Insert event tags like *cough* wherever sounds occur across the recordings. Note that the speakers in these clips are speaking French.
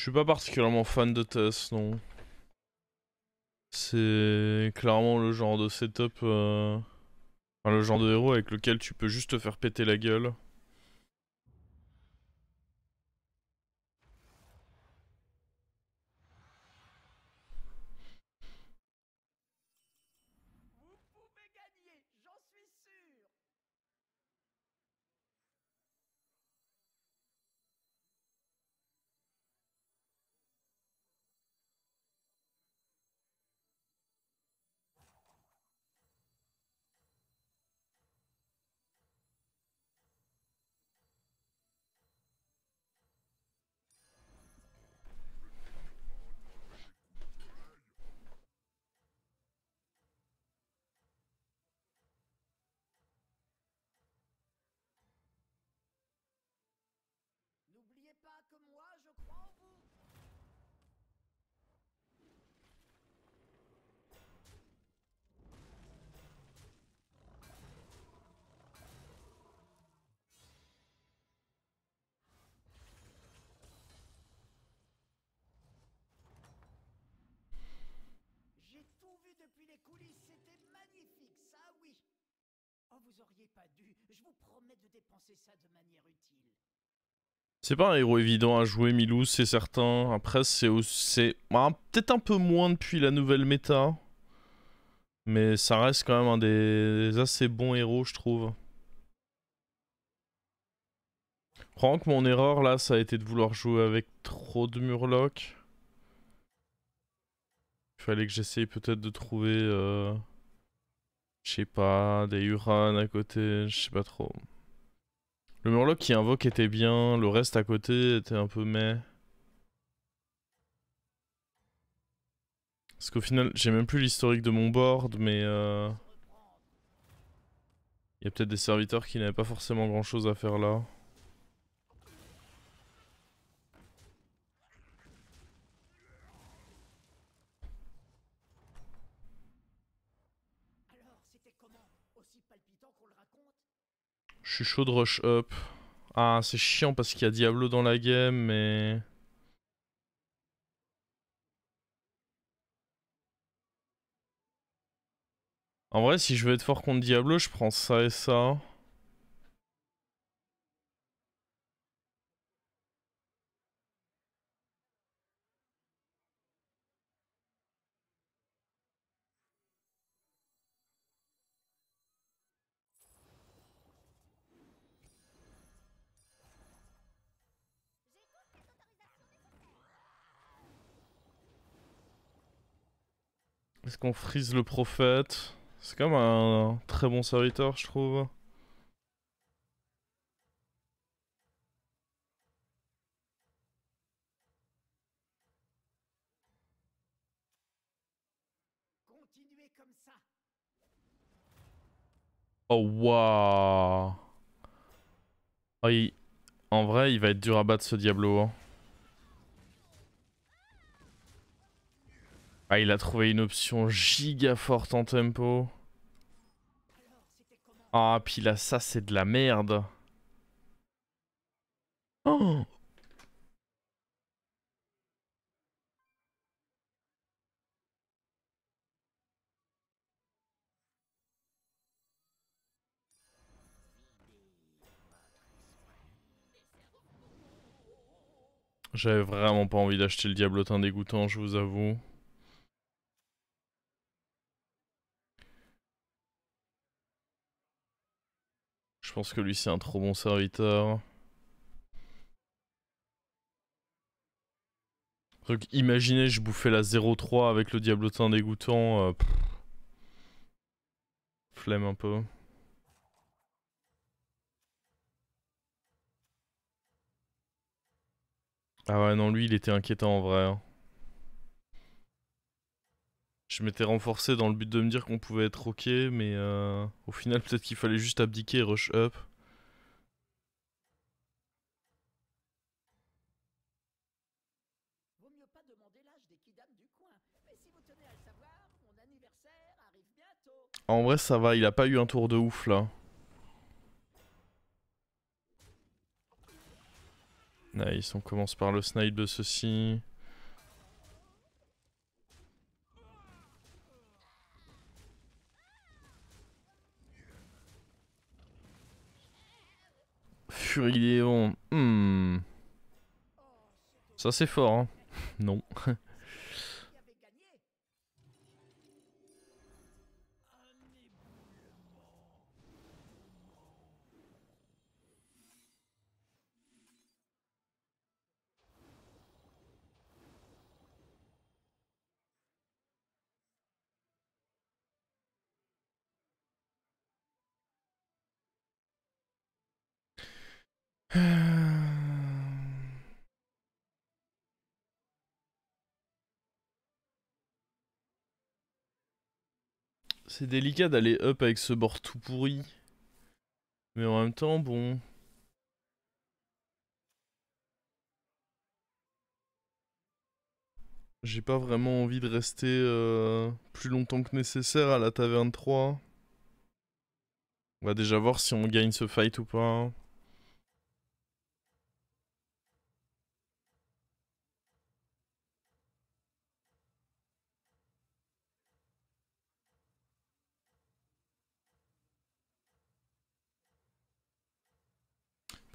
Je suis pas particulièrement fan de Tess, non. C'est clairement le genre de setup, euh, enfin, le genre de héros avec lequel tu peux juste te faire péter la gueule. vous auriez pas dû. Je vous promets de dépenser ça de manière utile. C'est pas un héros évident à jouer, Milou, c'est certain. Après, c'est bah, peut-être un peu moins depuis la nouvelle méta. Mais ça reste quand même un des, assez bons héros, je trouve. Je crois que mon erreur, là, ça a été de vouloir jouer avec trop de murlocs. Il fallait que j'essaye peut-être de trouver... Euh, je sais pas, des Uran à côté, je sais pas trop. Le Murloc qui invoque était bien, le reste à côté était un peu mais. Parce qu'au final, j'ai même plus l'historique de mon board, mais. Euh, il y a peut-être des serviteurs qui n'avaient pas forcément grand chose à faire là. chaud de rush up. Ah, c'est chiant parce qu'il y a Diablo dans la game, mais... En vrai, si je veux être fort contre Diablo, je prends ça et ça. Est-ce qu'on frise le prophète C'est quand même un très bon serviteur, je trouve. Oh, waouh! Oh, En vrai, il va être dur à battre ce Diablo. Hein. Ah, il a trouvé une option giga forte en tempo. Ah, puis là, ça, c'est de la merde. Oh J'avais vraiment pas envie d'acheter le diablotin dégoûtant, je vous avoue. Je pense que lui, c'est un trop bon serviteur. imaginez, je bouffais la 0-3 avec le diablotin dégoûtant. Euh, flemme un peu. Ah ouais, non, lui, il était inquiétant en vrai. Hein. Je m'étais renforcé dans le but de me dire qu'on pouvait être ok, mais euh, au final, peut-être qu'il fallait juste abdiquer et rush up. En vrai, ça va, il a pas eu un tour de ouf là. Nice, on commence par le snipe de ceci. Furiléon. Hmm. Ça c'est fort, hein. non. *laughs* *sighs* C'est délicat d'aller up avec ce bord tout pourri. Mais en même temps, bon... J'ai pas vraiment envie de rester euh, plus longtemps que nécessaire à la taverne 3. On va déjà voir si on gagne ce fight ou pas.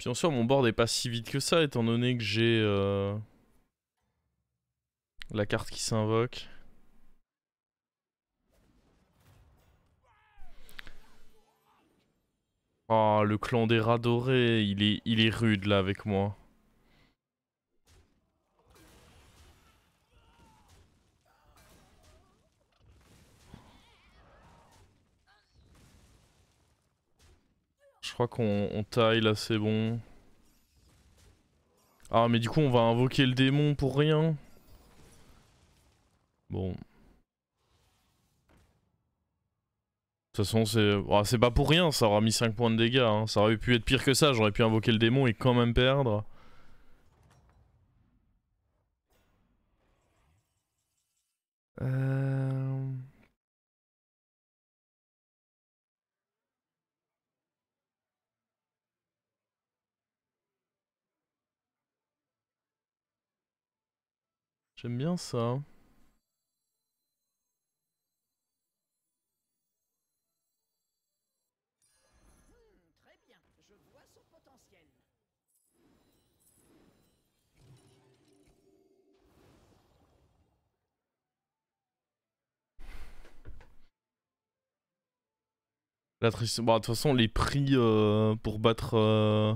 Bien sûr, mon board n'est pas si vite que ça, étant donné que j'ai euh, la carte qui s'invoque. Oh, le clan des rats dorés, il est, il est rude là avec moi. crois qu'on taille là, c'est bon. Ah, mais du coup, on va invoquer le démon pour rien. Bon. De toute façon, c'est ah, pas pour rien, ça aura mis 5 points de dégâts. Hein. Ça aurait pu être pire que ça, j'aurais pu invoquer le démon et quand même perdre. Euh, J'aime bien ça. Très bien, La triche... Bon, de toute façon, les prix euh, pour battre diable euh,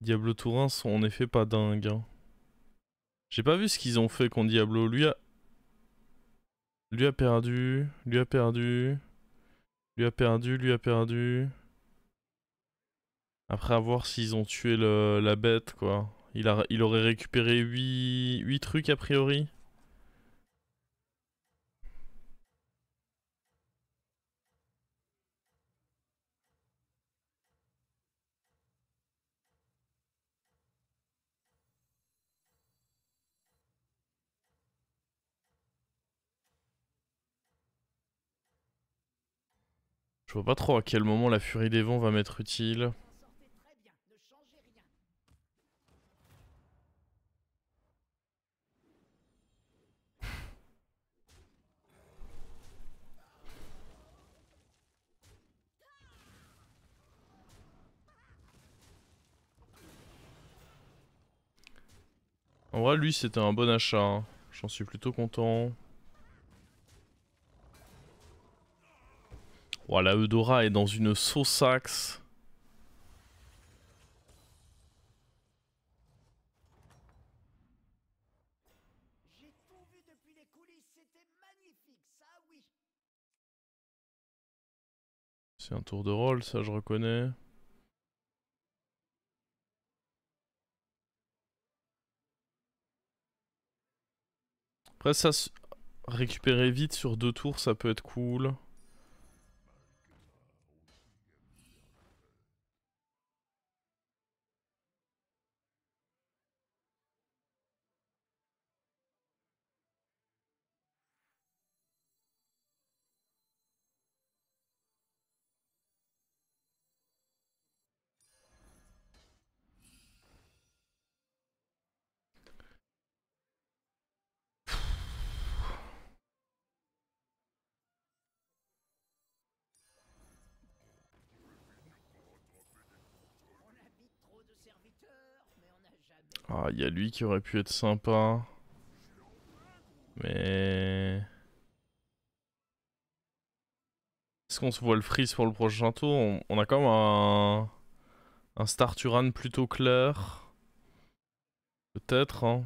Diablo Tourin sont en effet pas dingues. Hein. J'ai pas vu ce qu'ils ont fait contre Diablo. Lui a... Lui a perdu, lui a perdu, lui a perdu, lui a perdu. Après avoir s'ils ont tué la bête, quoi. Il, a, il aurait récupéré 8, 8 trucs a priori. Je vois pas trop à quel moment la furie des vents va m'être utile. En vrai, lui, c'était un bon achat. Hein. J'en suis plutôt content. Voilà, Eudora est dans une sauce axe. C'est un tour de rôle, ça je reconnais. Après ça, récupérer vite sur deux tours, ça peut être cool. Ah, il y a lui qui aurait pu être sympa. Mais... Est-ce qu'on se voit le freeze pour le prochain tour on, a quand même un... Un Star Turan plutôt clair. Peut-être, hein.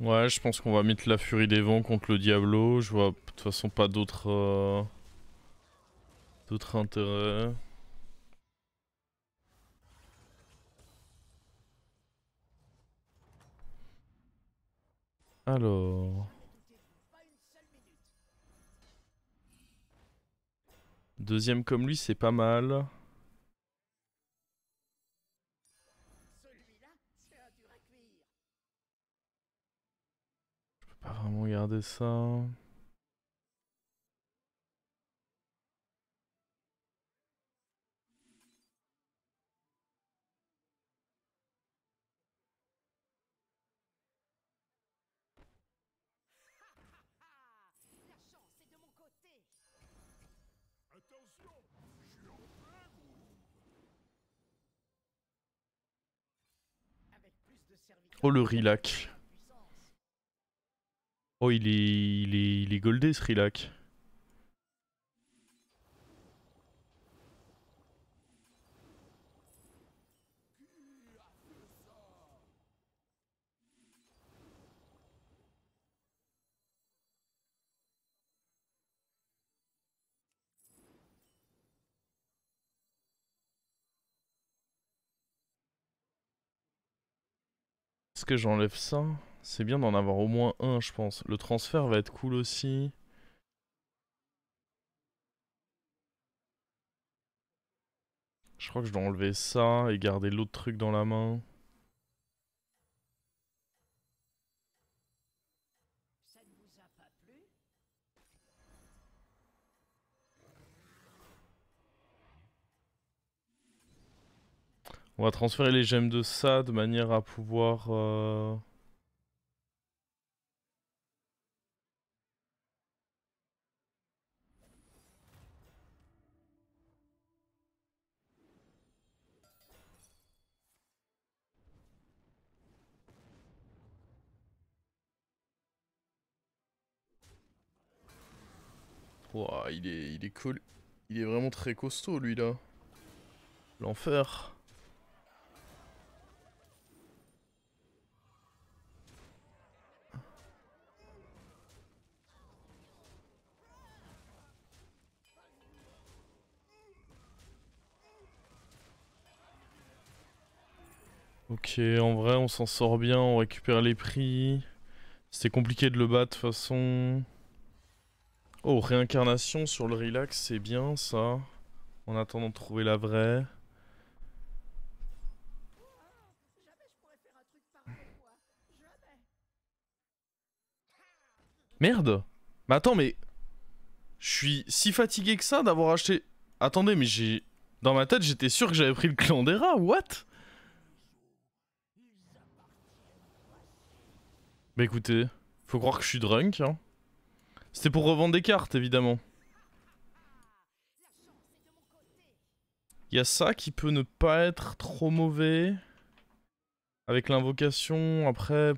Ouais, je pense qu'on va mettre la furie des vents contre le Diablo. Je vois de toute façon pas d'autres... Euh, d'autres intérêts. Alors... Deuxième comme lui, c'est pas mal. Je peux pas vraiment garder ça. Oh le Rilac. Oh il est, il est, il est goldé ce Rilac. Est-ce que j'enlève ça C'est bien d'en avoir au moins un, je pense. Le transfert va être cool aussi. Je crois que je dois enlever ça et garder l'autre truc dans la main. On va transférer les gemmes de ça de manière à pouvoir... Euh, il est, il est cool. Il est vraiment très costaud lui là. L'enfer. Ok, en vrai, on s'en sort bien, on récupère les prix. C'était compliqué de le battre, de toute façon. Oh, réincarnation sur le relax, c'est bien, ça. En attendant de trouver la vraie. Merde Mais attends, mais... Je suis si fatigué que ça d'avoir acheté... Attendez, mais j'ai... Dans ma tête, j'étais sûr que j'avais pris le clan des rats, what Bah écoutez, faut croire que je suis drunk. Hein. C'était pour revendre des cartes, évidemment. Il y a ça qui peut ne pas être trop mauvais. Avec l'invocation, après...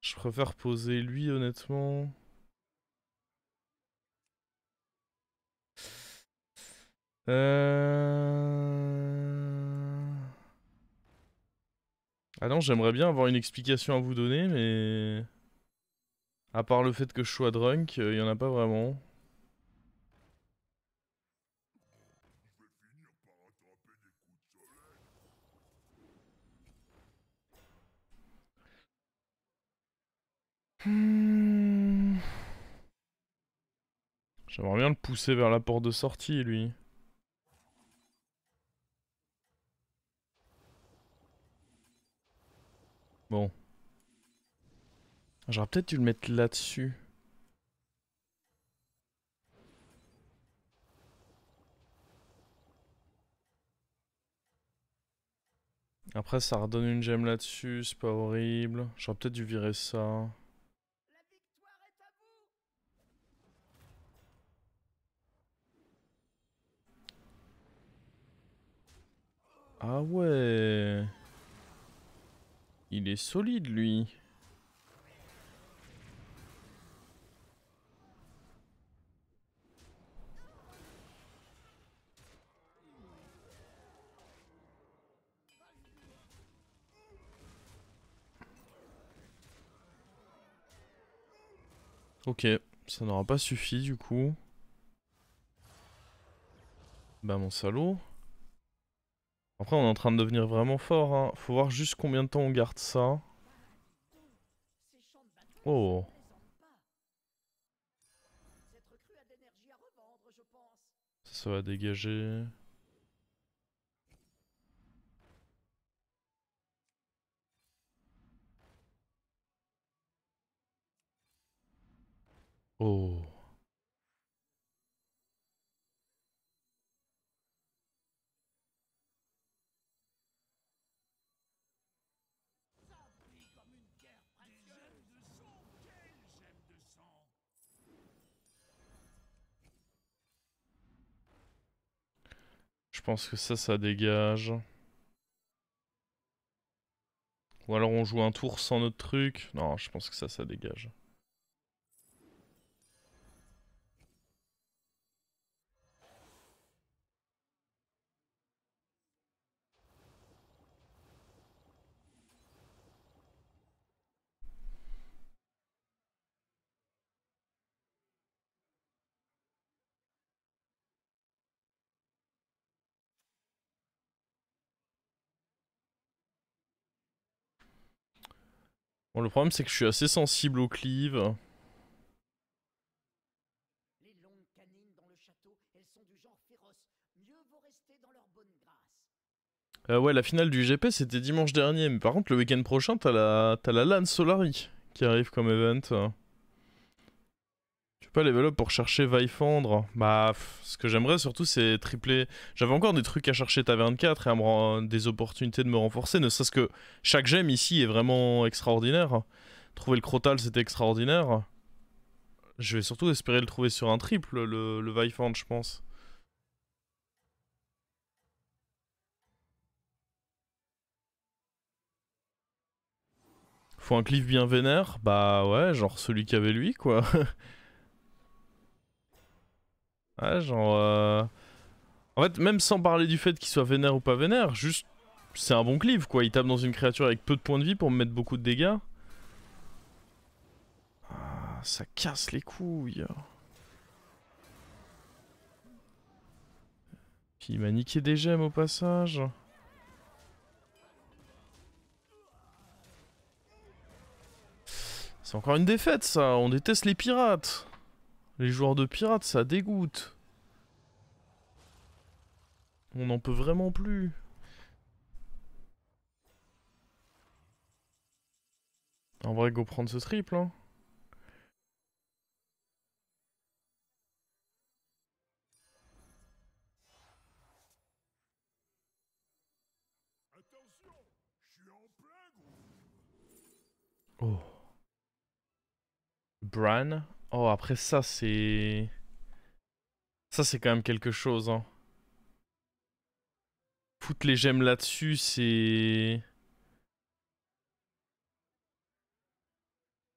Je préfère poser lui, honnêtement. Euh... Ah non, j'aimerais bien avoir une explication à vous donner, mais... À part le fait que je sois drunk, euh, il y en a pas vraiment. Hmm. J'aimerais bien le pousser vers la porte de sortie, lui. Bon. J'aurais peut-être dû le mettre là-dessus. Après, ça redonne une gemme là-dessus, c'est pas horrible. J'aurais peut-être dû virer ça. ah ouais il est solide, lui. Ok, ça n'aura pas suffi du coup. Bah mon salaud. Après, on est en train de devenir vraiment fort. Hein. Faut voir juste combien de temps on garde ça. Oh. Ça, ça va dégager. Oh. pense que ça, ça dégage. Ou alors on joue un tour sans notre truc. Non, je pense que ça, ça dégage. Bon, le problème, c'est que je suis assez sensible au cleaves. Euh, ouais, la finale du GP, c'était dimanche dernier. Mais par contre, le week-end prochain, t'as la... la LAN Solari qui arrive comme event pas level up pour chercher Vaifandre. Bah, ce que j'aimerais surtout, c'est tripler. J'avais encore des trucs à chercher Taverne 4 et des opportunités de me renforcer, ne serait-ce que chaque gemme ici est vraiment extraordinaire. Trouver le Crotal, c'était extraordinaire. Je vais surtout espérer le trouver sur un triple, le, le je pense. Faut un cliff bien vénère Bah ouais, genre celui qu'avait lui, quoi. *laughs* Ah genre. Euh, en fait, même sans parler du fait qu'il soit vénère ou pas vénère, juste. C'est un bon cleave quoi. Il tape dans une créature avec peu de points de vie pour me mettre beaucoup de dégâts. Ah, ça casse les couilles. Puis il m'a niqué des gemmes au passage. C'est encore une défaite ça, on déteste les pirates les joueurs de pirates, ça dégoûte. On n'en peut vraiment plus. En vrai, go prendre ce triple, hein. Oh. Bran Oh, après ça, c'est... Ça, c'est quand même quelque chose, hein. Foutre les gemmes là-dessus, c'est...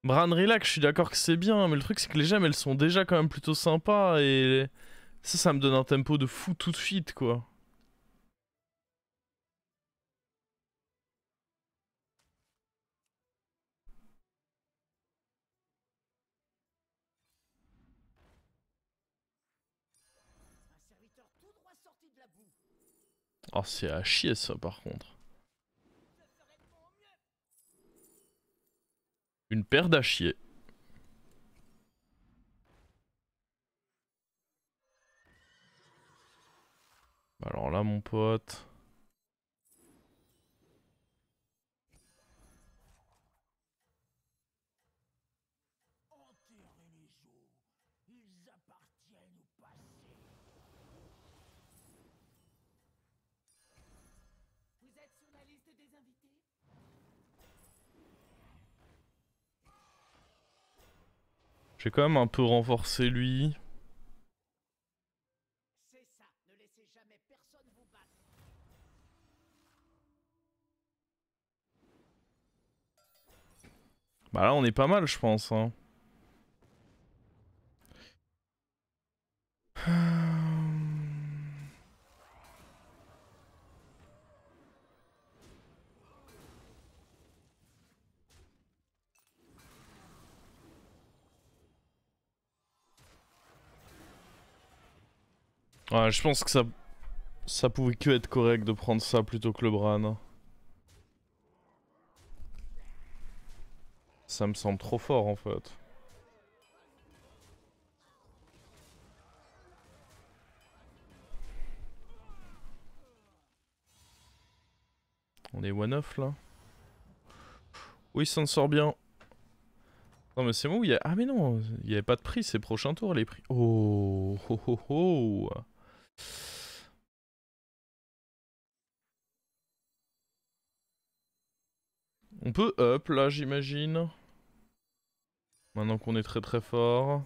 Bran Relax, je suis d'accord que c'est bien, mais le truc, c'est que les gemmes, elles sont déjà quand même plutôt sympas, et... Ça, ça me donne un tempo de fou tout de suite, quoi. Oh, c'est à chier ça par contre. Une paire d'à bah, Alors là, mon pote. Je vais quand même un peu renforcer lui. Bah là on est pas mal je pense hein. je pense que ça... Ça pouvait que être correct de prendre ça plutôt que le Bran. Ça me semble trop fort en fait. On est one-off là Oui, ça me sort bien. Non mais c'est bon, il y a... Ah mais non, il n'y avait pas de prix, c'est prochain tour les prix. Oh, oh, oh, oh. On peut up là, j'imagine. Maintenant qu'on est très très fort.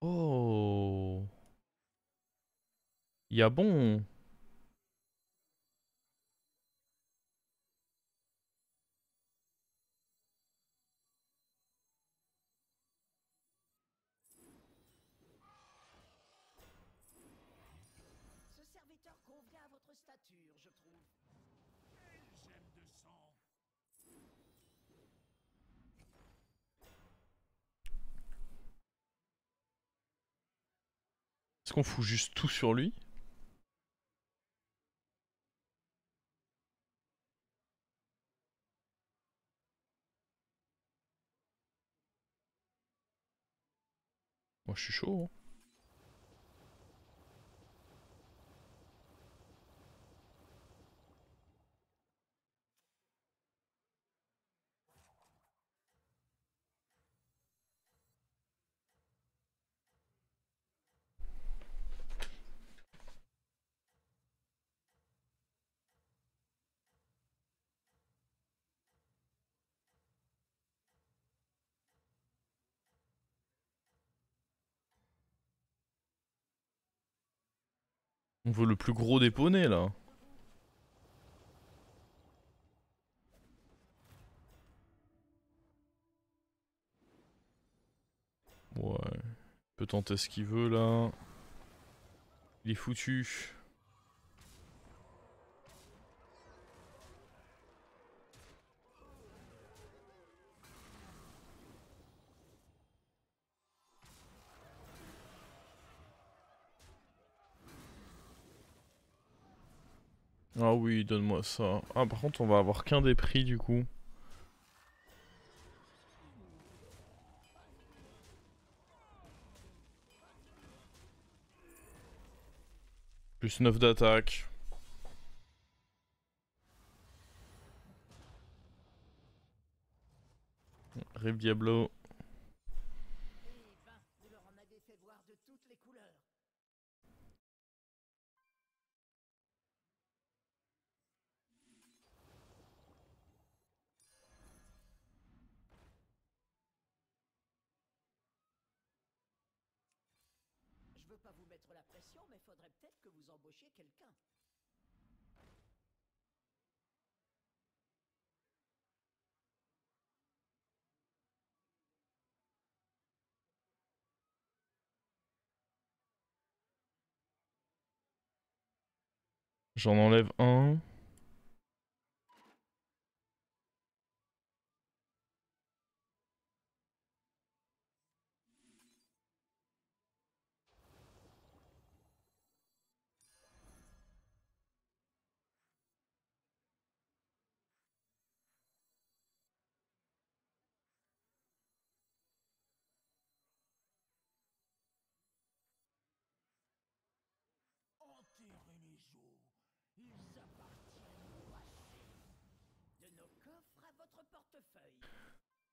Oh. Il y a bon. qu'on fout juste tout sur lui Moi je suis chaud. Hein. On veut le plus gros des là. Ouais. Il peut tenter ce qu'il veut là. Il est foutu. Ah oui, donne-moi ça. Ah par contre on va avoir qu'un des prix du coup. Plus 9 d'attaque. Rive Diablo. J'en enlève un.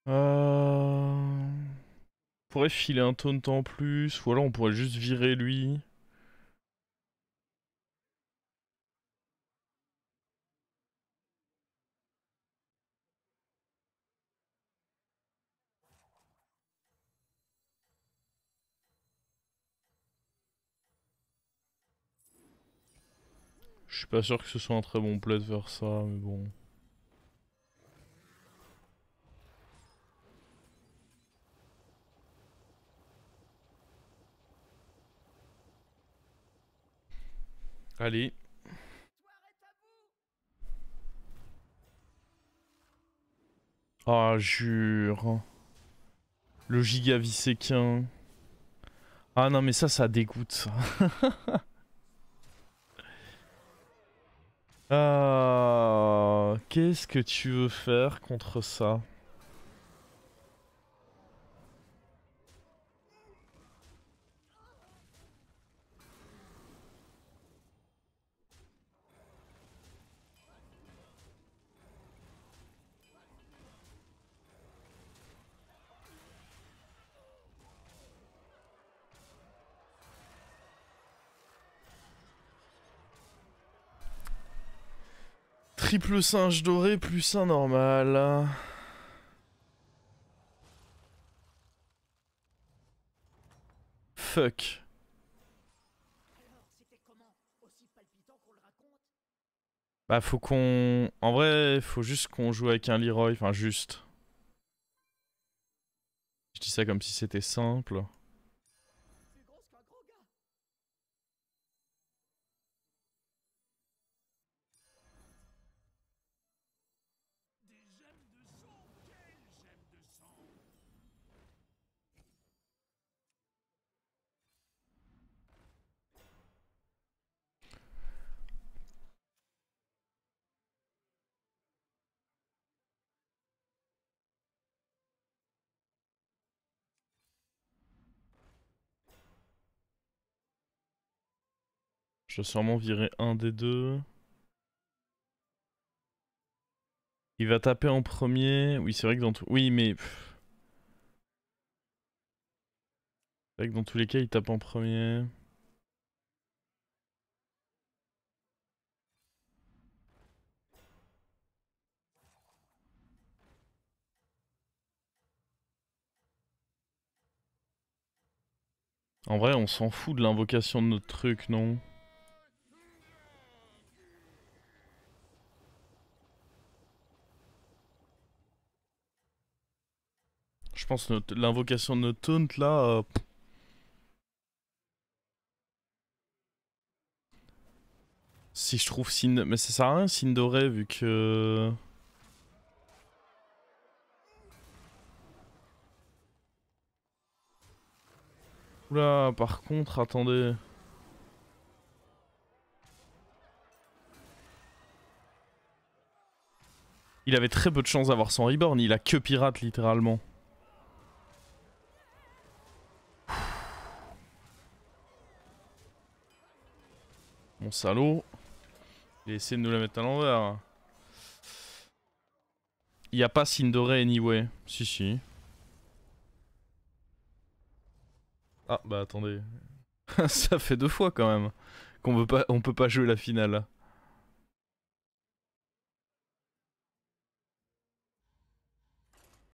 Euh, on pourrait filer un taunt en plus, ou alors on pourrait juste virer lui. Je suis pas sûr que ce soit un très bon play de faire ça, mais bon. Allez. Ah, jure. Le giga viséquin. Ah non, mais ça, ça dégoûte. *laughs* Ah, Qu'est-ce que tu veux faire contre ça triple singe doré plus un normal. Fuck. Bah faut qu'on... En vrai, faut juste qu'on joue avec un Leroy, enfin juste. Je dis ça comme si c'était simple. Je vais sûrement virer un des deux. Il va taper en premier. Oui, c'est vrai que dans Oui, mais... C'est vrai que dans tous les cas, il tape en premier. En vrai, on s'en fout de l'invocation de notre truc, non Je pense que l'invocation de notre taunt là. Euh, si je trouve Sin. Mais ça sert à rien Sindoré doré vu que. Oula, par contre, attendez. Il avait très peu de chance d'avoir son reborn, il a que pirate littéralement. Mon salaud. Il essaie de nous la mettre à l'envers. Il n'y a pas Sindoré anyway. Si, si. Ah, bah attendez. *laughs* Ça fait deux fois quand même qu'on peut pas jouer la finale.